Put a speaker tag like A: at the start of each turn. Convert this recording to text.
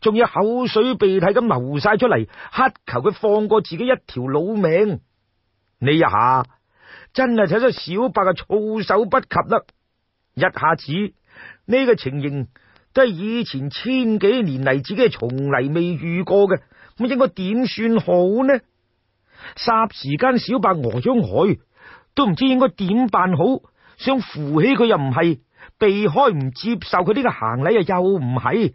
A: 仲要口水鼻涕咁流晒出嚟，乞求佢放过自己一条老命。呢一下真系睇到小白嘅措手不及啦！一下子呢个情形都系以前千几年嚟自己系从嚟未遇过嘅，咁应该点算好呢？霎时间，小白俄咗海，都唔知应该点办好，想扶起佢又唔系，避开唔接受佢呢个行礼又唔系。